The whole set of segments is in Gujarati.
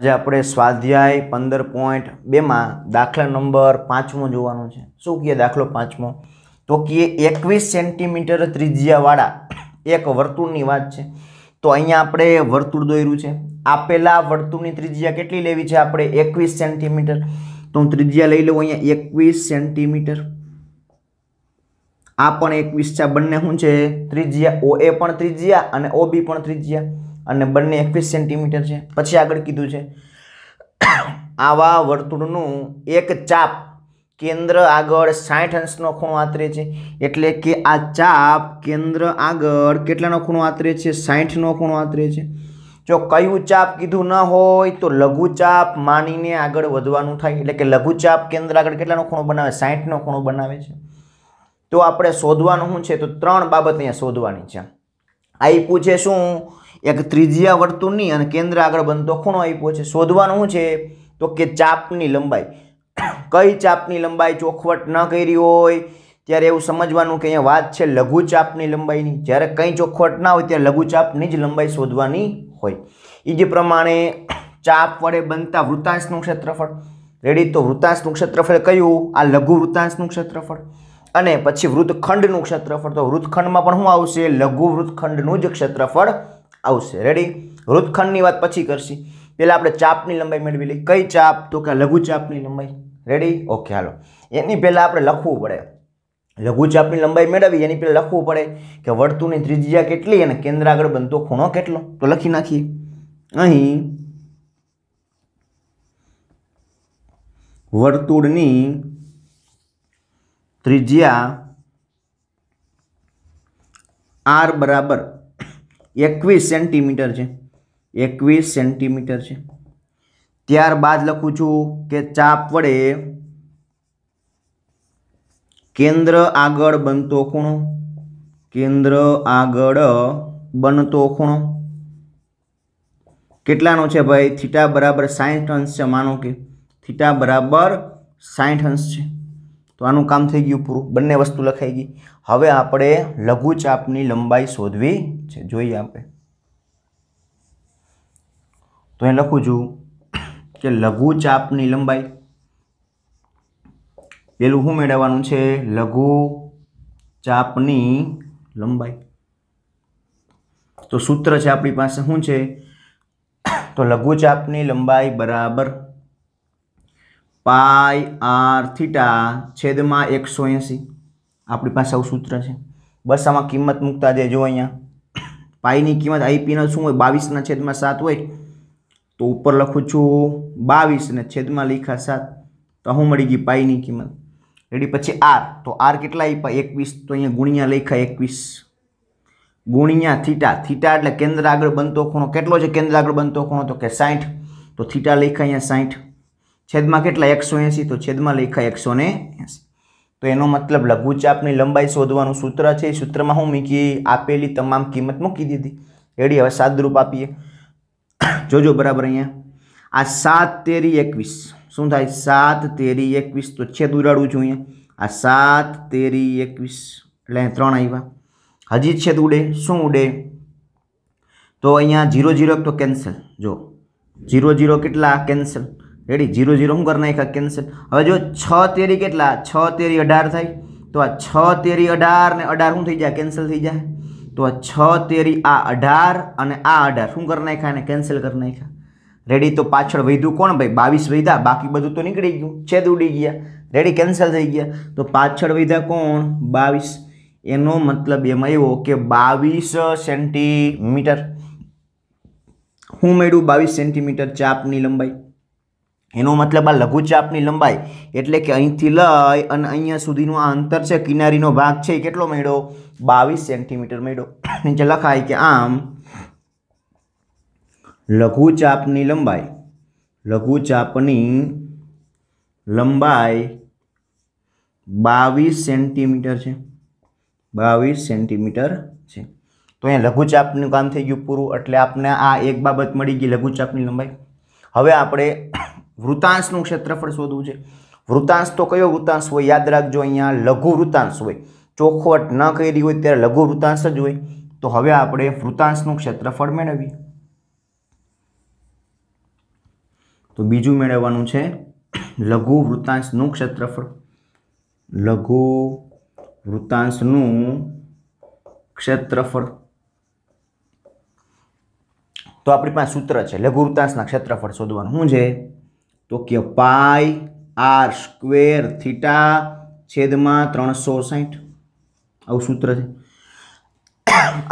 આજે આપણે સ્વાધ્યાય પંદર પોઈન્ટ બેમાં દાખલા નંબર પાંચમો જોવાનું છે શું કહીએ દાખલો પાંચમો તો કહીએ એકવીસ સેન્ટીમીટર ત્રિજ્યાવાળા એક વર્તુળની વાત છે તો અહીંયા આપણે વર્તુળ દોર્યું છે આપેલા વર્તુળની ત્રિજ્યા કેટલી લેવી છે આપણે એકવીસ સેન્ટીમીટર તો હું ત્રિજ્યા લઈ લઉં અહીંયા એકવીસ સેન્ટીમીટર આ પણ એકવીસ છે બંને શું છે ત્રિજ્યા ઓ એ પણ ત્રિજ્યા અને ઓ બી પણ ત્રિજ્યા અને બંને એકવીસ સેન્ટીમીટર છે પછી આગળ કીધું છે આવા વર્તુળનું એક ચાપ કેન્દ્ર આગળ સાઠ અંશનો ખૂણો આતરે છે એટલે કે આ ચાપ કેન્દ્ર આગળ કેટલાનો ખૂણો આતરે છે સાઠનો ખૂણો આતરે છે જો કયું ચાપ કીધું ન હોય તો લઘુચાપ માનીને આગળ વધવાનું થાય એટલે કે લઘુચાપ કેન્દ્ર આગળ કેટલાનો ખૂણો બનાવે સાઠનો ખૂણો બનાવે છે તો આપણે શોધવાનું શું છે તો ત્રણ બાબત અહીંયા શોધવાની છે આઈ પૂછે શું એક ત્રિજ્યા વર્તુળની અને કેન્દ્ર આગળ બનતો ખૂણો આપ્યો છે શોધવાનું શું છે તો કે ચાપની લંબાઈ કઈ ચાપની લંબાઈ ચોખવટ ન કરી હોય ત્યારે એવું સમજવાનું કે અહીંયા વાત છે લઘુચાપની લંબાઈની જ્યારે કંઈ ચોખવટ ના હોય ત્યારે લઘુચાપની જ લંબાઈ શોધવાની હોય એ જે પ્રમાણે ચાપ વડે બનતા વૃતાંશનું ક્ષેત્રફળ રેડી તો વૃતાંશનું ક્ષેત્રફળ કયું આ લઘુ વૃતાંશનું ક્ષેત્રફળ અને પછી વૃત્તખંડનું ક્ષેત્રફળ તો વૃત્તખંડમાં પણ શું આવશે લઘુ વૃત્તખંડનું જ ક્ષેત્રફળ આવશે રેડી વૃત્તખંડની વાત પછી કરશી પહેલાં આપણે ચાપની લંબાઈ મેળવી લઈએ કઈ ચાપ તો કે લઘુચાપની લંબાઈ રેડી ઓકે હાલો એની પહેલાં આપણે લખવું પડે લઘુચાપની લંબાઈ મેળવી એની પહેલાં લખવું પડે કે વર્તુળની ત્રિજ્યા કેટલી અને કેન્દ્ર આગળ બનતો ખૂણો કેટલો તો લખી નાખીએ અહીં વર્તુળની ત્રિજ્યા આર બરાબર એકવીસ સેન્ટીમીટર છે એકવીસ સેન્ટીમીટર છે ત્યારબાદ લખું છું કે ચાપ વડે કેન્દ્ર આગળ બનતો ખૂણો કેન્દ્ર આગળ બનતો ખૂણો કેટલાનો છે ભાઈ થીટા બરાબર સાઠ અંશ છે માનો કે થીટા બરાબર સાઈઠ અંશ છે તો આનું કામ થઈ ગયું પૂરું બંને વસ્તુ લખાઈ ગઈ હવે આપણે લઘુચાપની લંબાઈ શોધવી છે જોઈએ આપણે તો એ લખું છું કે લઘુચાપની લંબાઈ પેલું શું મેળવવાનું છે લઘુ ચાપની લંબાઈ તો સૂત્ર છે આપણી પાસે શું છે તો લઘુચાપની લંબાઈ બરાબર પાય આર થીટા છેદમાં એકસો એંસી આપણી પાસે આવું સૂત્ર છે બસ આમાં કિંમત મૂકતા જજો અહીંયા પાઈની કિંમત આઈપીનો શું હોય બાવીસના છેદમાં સાત હોય તો ઉપર લખું છું બાવીસ ને છેદમાં લીખા સાત તો હું મળી ગઈ પાઈની કિંમત રેડી પછી આર તો આર કેટલા આપ્યા એકવીસ તો અહીંયા ગુણ્યા લેખા એકવીસ ગુણ્યા થીટા થીટા એટલે કેન્દ્ર આગળ બનતો ખૂણો કેટલો છે કેન્દ્ર આગળ બનતો ખૂણો તો કે સાઠ તો થીટા લેખા અહીંયા સાઠ છેદમાં કેટલા એકસો એંસી તો છેદમાં લખ્યા એકસો એંસી તો એનો મતલબ લઘુચાપની લંબાઈ શોધવાનું સૂત્ર છે એ સૂત્રમાં હું મીકી આપેલી તમામ કિંમત મૂકી દીધી એડી હવે સાદરૂપ આપીએ જોજો બરાબર અહીંયા આ સાત તેરી એકવીસ શું થાય સાત તેરી એકવીસ તો છેદ ઉડાડવું જોઈએ આ સાત તેરી એકવીસ એટલે ત્રણ આવ્યા હજી છેદ ઉડે શું ઉડે તો અહીંયા ઝીરો ઝીરો તો કેન્સલ જો ઝીરો ઝીરો કેટલા કેન્સલ રેડી જીરો જીરો હું કરી નાખ્યા કેન્સલ હવે જો છ તેરી કેટલા છ તેરી અઢાર થાય તો આ છ તેરી અઢાર ને અઢાર શું થઈ જાય કેન્સલ થઈ જાય તો આ છ તેરી આ અઢાર અને આ અઢાર શું કરી નાખ્યા એને કેન્સલ કરી નાખ્યા રેડી તો પાછળ વૈધું કોણ ભાઈ બાવીસ વૈધા બાકી બધું તો નીકળી ગયું છેદ ઉડી ગયા રેડી કેન્સલ થઈ ગયા તો પાછળ વૈધા કોણ બાવીસ એનો મતલબ એમાં એવો કે બાવીસ સેન્ટીમીટર હું મેળવું બાવીસ સેન્ટીમીટર ચાપની લંબાઈ એનો મતલબ આ લઘુચાપની લંબાઈ એટલે કે અહીંથી લઈ અને અહીંયા સુધીનું આ અંતર છે કિનારીનો ભાગ છે કેટલો મેળો બાવીસ સેન્ટીમીટર મળ્યો નીચે લખાય કે આમ લઘુચાપની લંબાઈ લઘુચાપની લંબાઈ બાવીસ સેન્ટીમીટર છે બાવીસ સેન્ટીમીટર છે તો અહીંયા લઘુચાપનું કામ થઈ ગયું પૂરું એટલે આપણે આ એક બાબત મળી ગઈ લઘુચાપની લંબાઈ હવે આપણે વૃતાંશનું ક્ષેત્રફળ શોધવું છે વૃતાંશ તો કયો વૃતાંશ હોય યાદ રાખજો અહીંયા લઘુ વૃતાંશ હોય ચોખવટ ન કરી હોય ત્યારે લઘુ વૃતાંશ જ હોય તો હવે આપણે વૃતાંશનું ક્ષેત્રફળ મેળવીએ તો બીજું મેળવવાનું છે લઘુ વૃતાંશનું ક્ષેત્રફળ લઘુ વૃતાંશનું ક્ષેત્રફળ તો આપણી પાસે સૂત્ર છે લઘુ વૃતાંશના ક્ષેત્રફળ શોધવાનું શું છે તો કે પાય આર સ્ક્વેર થીટા છેદમાં ત્રણસો સાહીઠ આવું સૂત્ર છે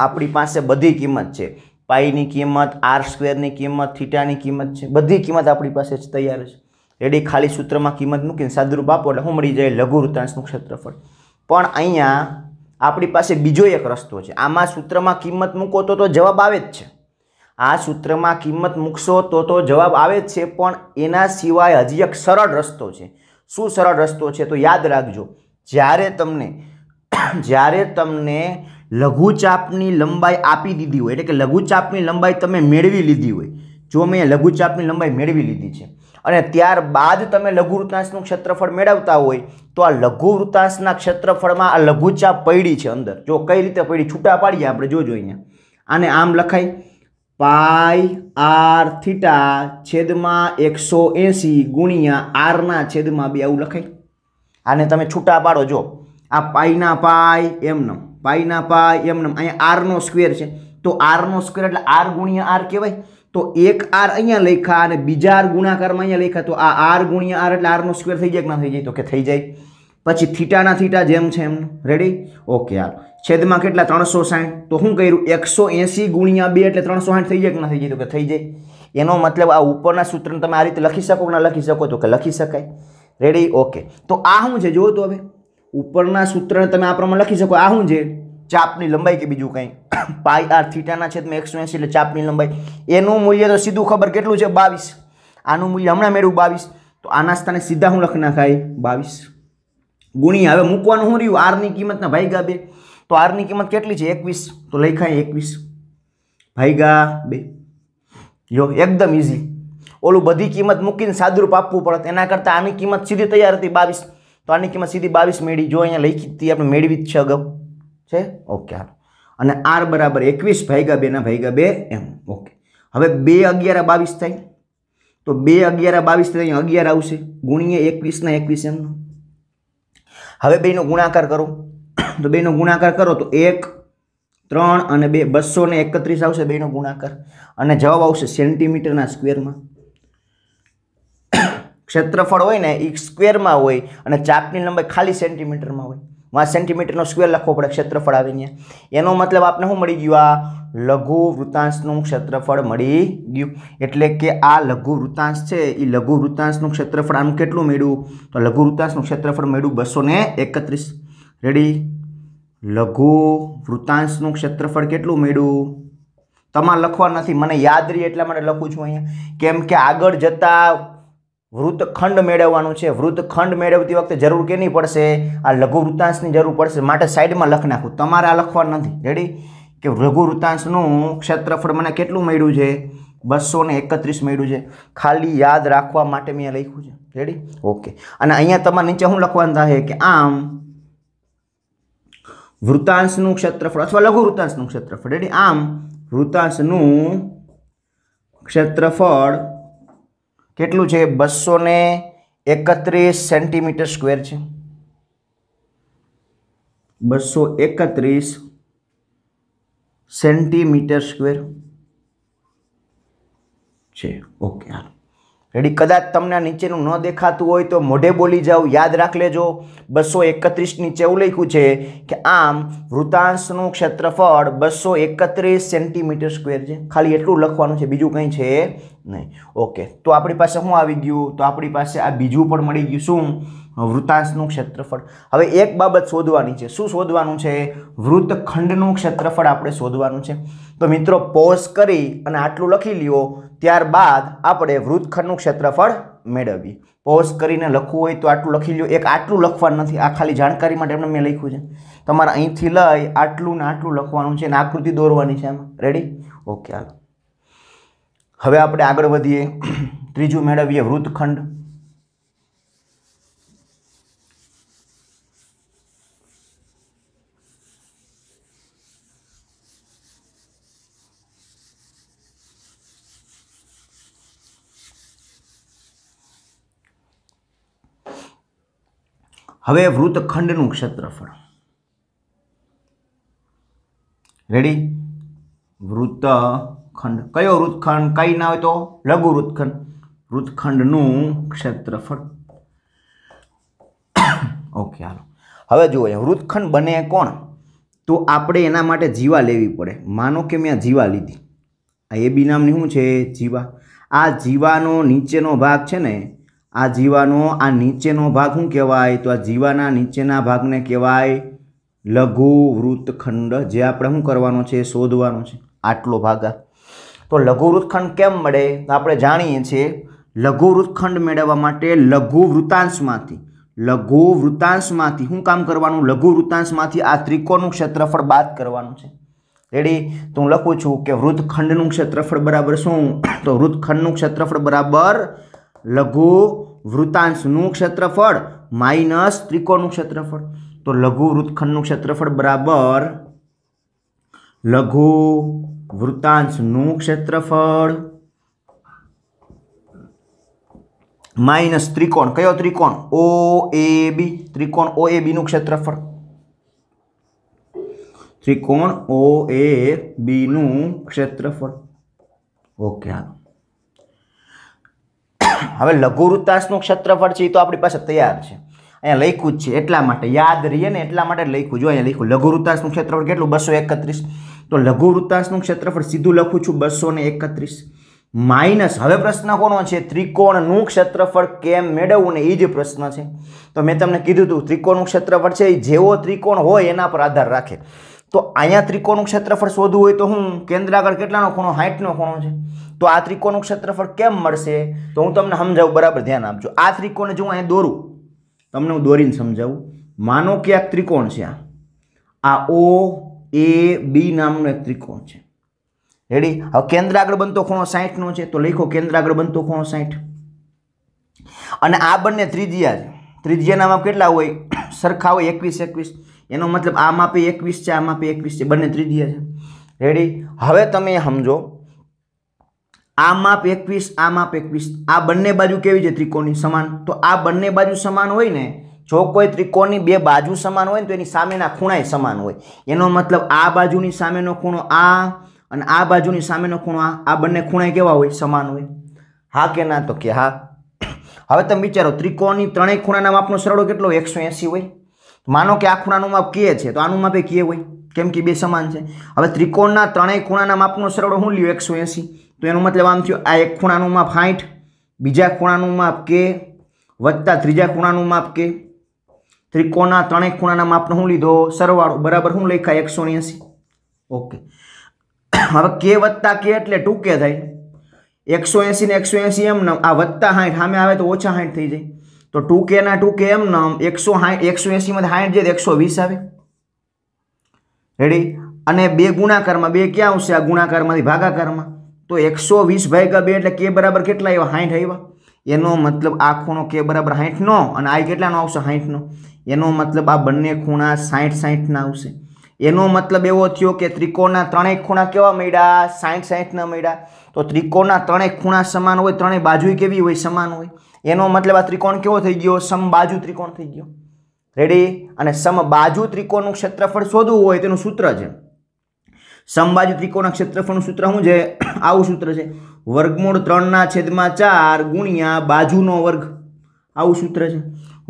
આપણી પાસે બધી કિંમત છે પાઈની કિંમત આર સ્ક્વેરની કિંમત થીટાની કિંમત છે બધી કિંમત આપણી પાસે જ તૈયાર છે રેડી ખાલી સૂત્રમાં કિંમત મૂકીને સાદુરૂપ આપો એટલે હું મળી જાય લઘુ વૃત્તાંશનું ક્ષેત્રફળ પણ અહીંયા આપણી પાસે બીજો એક રસ્તો છે આમાં સૂત્રમાં કિંમત મૂકો તો તો જવાબ આવે જ છે આ સૂત્રમાં કિંમત મૂકશો તો તો જવાબ આવે જ છે પણ એના સિવાય હજી એક સરળ રસ્તો છે શું સરળ રસ્તો છે તો યાદ રાખજો જ્યારે તમને જ્યારે તમને લઘુચાપની લંબાઈ આપી દીધી હોય એટલે કે લઘુચાપની લંબાઈ તમે મેળવી લીધી હોય જો મેં લઘુચાપની લંબાઈ મેળવી લીધી છે અને ત્યારબાદ તમે લઘુ વૃત્તાંશનું ક્ષેત્રફળ મેળવતા હોય તો આ લઘુ વૃત્તાંશના ક્ષેત્રફળમાં આ લઘુચાપ પડી છે અંદર જો કઈ રીતે પડી છૂટા પાડીએ આપણે જોજો અહીંયા આને આમ લખાય પાઈ આર થીટા છેદમાં એકસો એંસી ગુણ્યા આરના છેદમાં બે આવું લખાય આને તમે છૂટા પાડો જો આ પાઈના પાય એમનમ પાઈના પાય એમનમ અહીંયા આરનો સ્ક્વેર છે તો આરનો સ્ક્વેર એટલે આર ગુણ્યા આર કહેવાય તો એક આર અહીંયા લખ્યા અને બીજા આર ગુણાકારમાં અહીંયા લખ્યા તો આ આર ગુણ્યા આર એટલે આરનો સ્ક્વેર થઈ જાય કે ના થઈ જાય તો કે થઈ જાય પછી થીટાના થીટા જેમ છે એમનું રેડી ઓકે આર છેદમાં કેટલા ત્રણસો સાઠ તો શું કર્યું એકસો એંસી ગુણ્યા બે એટલે ત્રણસો સાઠ થઈ જાય કે થઈ જઈ તો કે થઈ જાય એનો મતલબ આ ઉપરના સૂત્રને તમે આ રીતે લખી શકો કે ના લખી શકો તો કે લખી શકાય રેડી ઓકે તો આ શું છે જુઓ તો હવે ઉપરના સૂત્રને તમે આ પ્રમાણે લખી શકો આ શું છે ચાપની લંબાઈ કે બીજું કંઈ પાઈ આર થીટાના છેદમાં એકસો એંસી એટલે ચાપની લંબાઈ એનું મૂલ્ય તો સીધું ખબર કેટલું છે બાવીસ આનું મૂલ્ય હમણાં મેળવું બાવીસ તો આના સ્થાને સીધા હું લખી નાખાય બાવીસ ગુણ્યા હવે મૂકવાનું શું રહ્યું આરની કિંમતના ભાઈ ગાબે તો આરની કિંમત કેટલી છે એકવીસ તો લખાય એકવીસ ભાઈગા બે જો એકદમ ઇઝી ઓલું બધી કિંમત મૂકીને સાદુરૂપ આપવું પડે એના કરતાં આની કિંમત સીધી તૈયાર હતી બાવીસ તો આની કિંમત સીધી બાવીસ મેળવી જો અહીંયા લખી હતી આપણે મેળવી જ છે અગાઉ છે ઓકે હાલો અને આર બરાબર એકવીસ ભાઈગા બેના ભાઈગા બે એમ ઓકે હવે બે અગિયાર બાવીસ થાય તો બે અગિયાર બાવીસ થાય અગિયાર આવશે ગુણીએ એકવીસના એકવીસ એમનો હવે બેનો ગુણાકાર કરો તો બેનો ગુણાકાર કરો તો એક ત્રણ અને બે બસો ને એકત્રીસ આવશે બેનો ગુણાકાર અને જવાબ આવશે સેન્ટીમીટરના સ્ક્વેરમાં ક્ષેત્રફળ હોય ને એ સ્ક્વેરમાં હોય અને ચાપની લંબાઈ ખાલી સેન્ટીમીટરમાં હોય આ સેન્ટીમીટરનો સ્ક્વેર લખવો પડે ક્ષેત્રફળ આવીને એનો મતલબ આપને શું મળી ગયું આ લઘુ વૃતાંશનું ક્ષેત્રફળ મળી ગયું એટલે કે આ લઘુ વૃતાંશ છે એ લઘુ વૃતાંશનું ક્ષેત્રફળ આમ કેટલું મેળવ્યું તો લઘુ વૃતાંશનું ક્ષેત્રફળ મેળવ્યું બસો એકત્રીસ રેડી લઘુ વૃતાંશનું ક્ષેત્રફળ કેટલું મેળવું તમારે લખવા નથી મને યાદ રહી એટલા માટે લખું છું અહીંયા કેમ કે આગળ જતાં વૃત્તખંડ મેળવવાનું છે વૃત્તખંડ મેળવતી વખતે જરૂર કે નહીં પડશે આ લઘુ વૃતાંશની જરૂર પડશે માટે સાઈડમાં લખ નાખું તમારે આ લખવા નથી રેડી કે લઘુ વૃતાંશનું ક્ષેત્રફળ મને કેટલું મળ્યું છે બસો ને એકત્રીસ મળ્યું છે ખાલી યાદ રાખવા માટે મેં લખ્યું છે રેડી ઓકે અને અહીંયા તમારે નીચે શું લખવાનું થાય કે આમ વૃતાંશનું ક્ષેત્રફળ અથવા લઘુ વૃતાંશનું ક્ષેત્રફળ એટલે આમ વૃતાંશનું ક્ષેત્રફળ કેટલું છે બસો ને એકત્રીસ સેન્ટીમીટર સ્ક્વેર છે બસો એકત્રીસ સેન્ટીમીટર સ્ક્વેર છે ઓકે હાલો રેડી કદાચ તમને નીચેનું ન દેખાતું હોય તો મોઢે બોલી જાઓ યાદ રાખ લેજો બસો એકત્રીસ નીચે એવું લખ્યું છે કે આમ વૃતાંશનું ક્ષેત્રફળ બસો એકત્રીસ સેન્ટીમીટર સ્ક્વેર છે ખાલી એટલું લખવાનું છે બીજું કંઈ છે નહીં ઓકે તો આપણી પાસે શું આવી ગયું તો આપણી પાસે આ બીજું પણ મળી ગયું શું વૃતાંશનું ક્ષેત્રફળ હવે એક બાબત શોધવાની છે શું શોધવાનું છે વૃત્તખંડનું ક્ષેત્રફળ આપણે શોધવાનું છે તો મિત્રો પોઝ કરી અને આટલું લખી લ્યો ત્યારબાદ આપણે વૃત્તખંડનું ક્ષેત્રફળ મેળવીએ પોઝ કરીને લખવું હોય તો આટલું લખી લ્યો એક આટલું લખવાનું નથી આ ખાલી જાણકારી માટે એમને મેં લખ્યું છે તમારે અહીંથી લઈ આટલું ને આટલું લખવાનું છે અને આકૃતિ દોરવાની છે એમાં રેડી ઓકે હાલો હવે આપણે આગળ વધીએ ત્રીજું મેળવીએ વૃત્તખંડ હવે વૃતખંડનું ક્ષેત્રફળ રેડી વૃતખંડ કયો વૃતખંડ કઈ ના હોય તો લઘુ વૃતખંડ વૃતખંડનું ક્ષેત્રફળ ઓકે હાલો હવે જુઓ વૃતખંડ બને કોણ તો આપણે એના માટે જીવા લેવી પડે માનો કે મેં જીવા લીધી આ એ બી નામની શું છે જીવા આ જીવાનો નીચેનો ભાગ છે ને આ જીવાનો આ નીચેનો ભાગ શું કહેવાય તો આ જીવાના નીચેના ભાગને કહેવાય લઘુ વૃત્તખંડ જે આપણે શું કરવાનો છે શોધવાનો છે આટલો ભાગ તો લઘુ વૃત્તખંડ કેમ મળે તો આપણે જાણીએ છીએ લઘુ વૃત્તખંડ મેળવવા માટે લઘુ વૃત્તાંશમાંથી લઘુ વૃત્તાંશમાંથી શું કામ કરવાનું લઘુ વૃત્તાંશમાંથી આ ત્રિકોણનું ક્ષેત્રફળ બાદ કરવાનું છે રેડી તો હું લખું છું કે વૃત્તખંડનું ક્ષેત્રફળ બરાબર શું તો વૃત્તખંડનું ક્ષેત્રફળ બરાબર लघु वृत्तांश નું ક્ષેત્રફળ માઈનસ ત્રિકોણ નું ક્ષેત્રફળ તો लघु वृuthખંડ નું ક્ષેત્રફળ બરાબર लघु वृत्तांश નું ક્ષેત્રફળ માઈનસ ત્રિકોણ કયો ત્રિકોણ OAB ત્રિકોણ OAB નું ક્ષેત્રફળ ત્રિકોણ OAB નું ક્ષેત્રફળ ઓકે આ હવે લઘુવૃત્તાંશનું ક્ષેત્રફળ છે એ તો આપણી પાસે તૈયાર છે અહીંયા લખ્યું જ છે એટલા માટે યાદ રહીએ ને એટલા માટે લખ્યું જો અહીંયા લખ્યું લઘુવૃત્તાંશનું ક્ષેત્રફળ કેટલું બસો એકત્રીસ તો લઘુવૃત્તાંશનું ક્ષેત્રફળ સીધું લખું છું બસો એકત્રીસ માઇનસ હવે પ્રશ્ન કોનો છે ત્રિકોણનું ક્ષેત્રફળ કેમ મેળવવું ને એ જ પ્રશ્ન છે તો મેં તમને કીધું હતું ત્રિકોણનું ક્ષેત્રફળ છે એ જેવો ત્રિકોણ હોય એના પર આધાર રાખે તો અહીંયા ત્રિકોણનું ક્ષેત્રફળ શોધવું હોય તો હું કેન્દ્ર આગળ કેટલાનો ખૂણો હાઈટનો ખૂણો છે તો આ ત્રિકોણનું ક્ષેત્રફળ કેમ મળશે તો હું તમને સમજાવું બરાબર ધ્યાન આપજો આ ત્રિકોણને જો હું અહીંયા દોરું તમને હું દોરીને સમજાવું માનો કે આ ત્રિકોણ છે આ આ ઓ એ બી નામનો એક ત્રિકોણ છે રેડી હવે કેન્દ્ર આગળ બનતો ખૂણો સાહીઠનો છે તો લખો કેન્દ્ર આગળ બનતો ખૂણો સાહીઠ અને આ બંને ત્રિજિયા છે ત્રિજ્યાના માપ કેટલા હોય સરખા હોય એકવીસ એકવીસ એનો મતલબ આ માપે એકવીસ છે આ માપે એકવીસ છે બંને ત્રીજી છે રેડી હવે તમે સમજો આ માપ એકવીસ આ માપ એકવીસ આ બંને બાજુ કેવી છે ત્રિકોણની સમાન તો આ બંને બાજુ સમાન હોય ને જો કોઈ ત્રિકોણની બે બાજુ સમાન હોય ને તો એની સામેના ખૂણાય સમાન હોય એનો મતલબ આ બાજુની સામેનો ખૂણો આ અને આ બાજુની સામેનો ખૂણો આ આ બંને ખૂણા કેવા હોય સમાન હોય હા કે ના તો કે હા હવે તમે વિચારો ત્રિકોણની ત્રણેય ખૂણાના માપનો સરળો કેટલો એકસો એંસી હોય માનો કે આ ખૂણાનું માપ કે છે તો આનું માપે કે હોય કેમ કે બે સમાન છે હવે ત્રિકોણના ત્રણેય ખૂણાના માપનો સરળ હું લ્યો એકસો એંસી તો એનો મતલબ આમ થયું આ એક ખૂણાનું માપ સાઠ બીજા ખૂણાનું માપ કે વત્તા ત્રીજા ખૂણાનું માપ કે ત્રિકોણના ત્રણેય ખૂણાના માપનો હું લીધો સરવાળો બરાબર હું લખાય એકસો એંસી ઓકે હવે કે વત્તા કે એટલે ટૂંકે થાય એકસો એંસી ને એકસો એંસી એમ આ વત્તા સાઠ સામે આવે તો ઓછા સાઠ થઈ જાય તો ટુ કેના ટુ કે એમ નામ એકસો સાઠ એકસો એંસીમાંથી સાઠ જાય એકસો વીસ આવે રેડી અને બે ગુણાકારમાં બે ક્યાં આવશે આ ગુણાકારમાંથી ભાગાકારમાં તો એકસો વીસ ભાગ્યા બે એટલે કે બરાબર કેટલા આવ્યા સાઠ આવ્યા એનો મતલબ આ ખૂણો કે બરાબર સાઠનો અને આ કેટલાનો આવશે હાઈઠનો એનો મતલબ આ બંને ખૂણા સાઠ સાઠના આવશે એનો મતલબ એવો થયો કે ત્રિકોણના ત્રણેય ખૂણા કેવા મળ્યા સાઠ સાઠના મળ્યા તો ત્રિકોણના ત્રણેય ખૂણા સમાન હોય ત્રણેય બાજુ કેવી હોય સમાન હોય એનો મતલબ આ ત્રિકોણ કેવો થઈ ગયો સમબાજુ ત્રિકોણ થઈ ગયો રેડી અને સમબાજુ ત્રિકોણનું ક્ષેત્રફળ શોધવું હોય તેનું સૂત્ર છે સમબાજુ ત્રિકોણના ક્ષેત્રફળનું સૂત્ર શું છે આવું સૂત્ર છે વર્ગમૂળ ત્રણના છેદમાં ચાર ગુણ્યા બાજુનો વર્ગ આવું સૂત્ર છે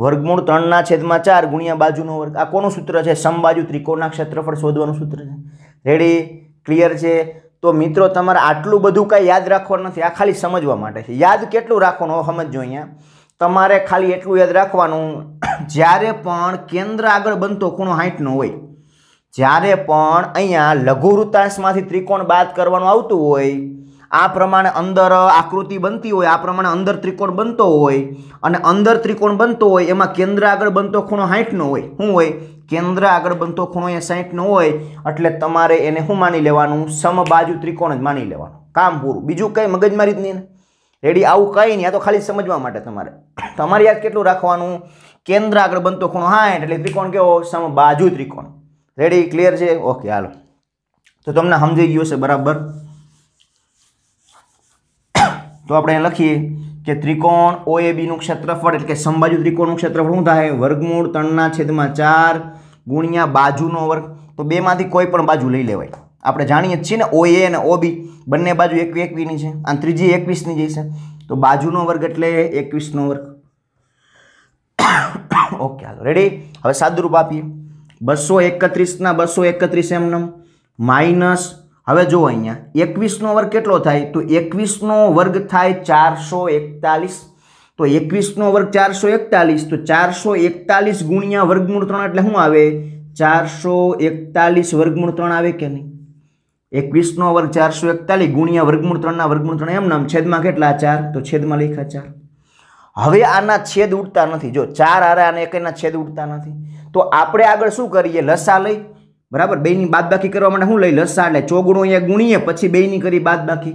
વર્ગમૂળ ત્રણના છેદમાં ચાર ગુણ્યા બાજુનો વર્ગ આ કોનું સૂત્ર છે સમબાજુ ત્રિકોણના ક્ષેત્રફળ શોધવાનું સૂત્ર છે રેડી ક્લિયર છે તો મિત્રો તમારે આટલું બધું કાંઈ યાદ રાખવાનું નથી આ ખાલી સમજવા માટે છે યાદ કેટલું રાખવાનું સમજો અહીંયા તમારે ખાલી એટલું યાદ રાખવાનું જ્યારે પણ કેન્દ્ર આગળ બનતો ખૂણો હાઈટનો હોય જ્યારે પણ અહીંયા લઘુવૃત્તાંશમાંથી ત્રિકોણ બાદ કરવાનું આવતું હોય આ પ્રમાણે અંદર આકૃતિ બનતી હોય આ પ્રમાણે અંદર ત્રિકોણ બનતો હોય અને અંદર ત્રિકોણ બનતો હોય એમાં કેન્દ્ર આગળ બનતો ખૂણો સાઠનો હોય શું હોય કેન્દ્ર આગળ બનતો ખૂણો એ સાઠનો હોય એટલે તમારે એને શું માની લેવાનું સમબાજુ ત્રિકોણ જ માની લેવાનું કામ પૂરું બીજું કંઈ મગજમારી જ નહીં રેડી આવું કંઈ નહીં આ તો ખાલી સમજવા માટે તમારે તમારી યાદ કેટલું રાખવાનું કેન્દ્ર આગળ બનતો ખૂણો સાઠ એટલે ત્રિકોણ કેવો સમબાજુ ત્રિકોણ રેડી ક્લિયર છે ઓકે હાલો તો તમને સમજાઈ ગયું છે બરાબર તો આપણે લખીએ કે ત્રિકોણ ઓ એ બીનું ક્ષેત્રફળ એટલે કે સંબાજુ ત્રિકોણનું ક્ષેત્રફળ શું થાય વર્ગમૂળ ત્રણના છેદમાં ચાર ગુણ્યા બાજુનો વર્ગ તો બેમાંથી કોઈ પણ બાજુ લઈ લેવાય આપણે જાણીએ જ છીએ ને ઓ એ અને ઓ બી બંને બાજુ એકવી એકવીની છે અને ત્રીજી એકવીસની જઈશે તો બાજુનો વર્ગ એટલે એકવીસનો વર્ગ ઓકે રેડી હવે સાદુરૂપ આપીએ બસો એકત્રીસના બસો એકત્રીસ એમનેમ માઇનસ હવે જુઓ અહીંયા એકવીસનો વર્ગ કેટલો થાય તો એકવીસનો વર્ગ થાય ચારસો એકતાલીસ તો એકવીસનો વર્ગ ચારસો એકતાલીસ તો ચારસો એકતાલીસ ગુણ્યા વર્ગમૂળ ત્રણ એટલે શું આવે ચારસો એકતાલીસ વર્ગમૂળ ત્રણ આવે કે નહીં એકવીસનો વર્ગ ચારસો એકતાલીસ ગુણ્યા વર્ગમૂળ ત્રણના વર્ગમૂળ ત્રણ એમ નામ છેદમાં કેટલા ચાર તો છેદમાં લખ્યા ચાર હવે આના છેદ ઉડતા નથી જો ચાર આરે આને એકના છેદ ઉડતા નથી તો આપણે આગળ શું કરીએ લસા લઈ બરાબર બેની બાદબાકી કરવા માટે શું લઈ લસા એટલે ચોગુણું અહીંયા ગુણીએ પછી બેની કરી બાદબાકી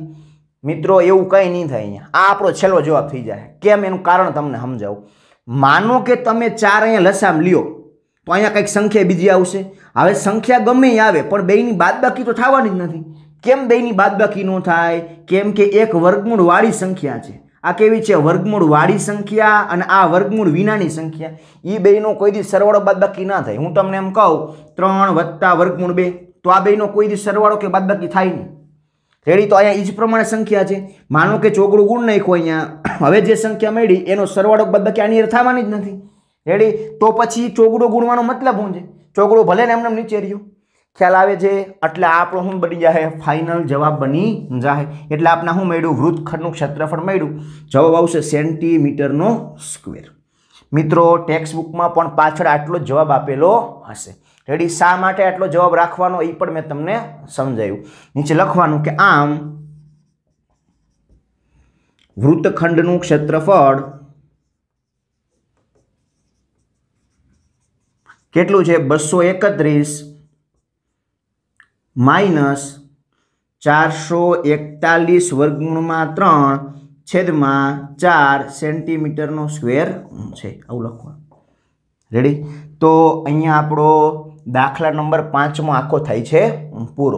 મિત્રો એવું કંઈ નહીં થાય અહીંયા આ આપણો છેલ્લો જવાબ થઈ જાય કેમ એનું કારણ તમને સમજાવું માનો કે તમે ચાર અહીંયા લસામ લ્યો તો અહીંયા કંઈક સંખ્યા બીજી આવશે હવે સંખ્યા ગમે આવે પણ બેની બાદબાકી તો થવાની જ નથી કેમ બેની બાદબાકી ન થાય કેમ કે એક વર્ગમૂળ વાળી સંખ્યા છે આ કેવી છે વર્ગમૂળ વાળી સંખ્યા અને આ વર્ગમૂળ વિનાની સંખ્યા એ બેનો કોઈ દી સરવાળો બાદબાકી ના થાય હું તમને એમ કહું ત્રણ વત્તા વર્ગમૂળ બે તો આ બેનો કોઈ દી સરવાળો કે બાદબાકી થાય નહીં રેડી તો અહીંયા એ જ પ્રમાણે સંખ્યા છે માનો કે ચોગડું ગુણ નાખો અહીંયા હવે જે સંખ્યા મળી એનો સરવાળો બાદબાકી આની થવાની જ નથી રેડી તો પછી ચોગડો ગુણવાનો મતલબ શું છે ચોગડો ભલે ને એમને નીચે રહ્યું ખ્યાલ આવે છે એટલે આપણો શું બની જાય ફાઇનલ જવાબ બની જાય એટલે આપણે શું મળ્યું વૃત્તખંડનું ક્ષેત્રફળ મળ્યું જવાબ આવશે સેન્ટીમીટરનો સ્ક્વેર મિત્રો ટેક્સ્ટબુકમાં પણ પાછળ આટલો જવાબ આપેલો હશે રેડી શા માટે આટલો જવાબ રાખવાનો એ પણ મેં તમને સમજાયું નીચે લખવાનું કે આમ વૃત્તખંડનું ક્ષેત્રફળ કેટલું છે બસો એકત્રીસ માઇનસ ચારસો એકતાલીસ વર્ગમૂળમાં ત્રણ છેદમાં ચાર સેન્ટીમીટરનો સ્ક્વેર છે આવું લખવા રેડી તો અહીંયા આપણો દાખલા નંબર પાંચમાં આખો થાય છે પૂરો